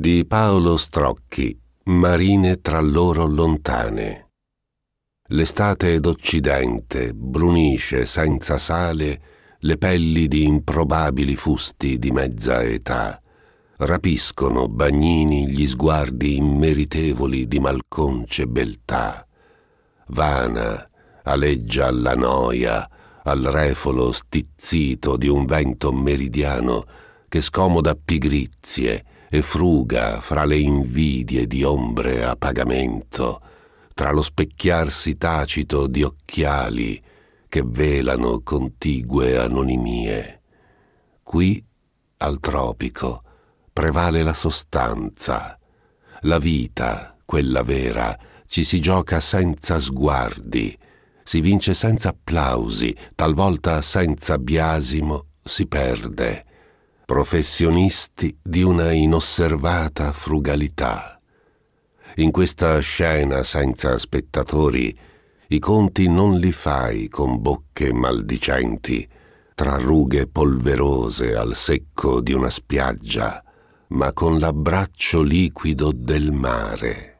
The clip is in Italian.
di Paolo Strocchi, Marine tra loro lontane. L'estate d'Occidente brunisce senza sale le pelli di improbabili fusti di mezza età. Rapiscono bagnini gli sguardi immeritevoli di malconce beltà. Vana aleggia alla noia, al refolo stizzito di un vento meridiano che scomoda pigrizie e fruga fra le invidie di ombre a pagamento, tra lo specchiarsi tacito di occhiali che velano contigue anonimie. Qui, al tropico, prevale la sostanza, la vita, quella vera, ci si gioca senza sguardi, si vince senza applausi, talvolta senza biasimo si perde professionisti di una inosservata frugalità. In questa scena senza spettatori, i conti non li fai con bocche maldicenti, tra rughe polverose al secco di una spiaggia, ma con l'abbraccio liquido del mare.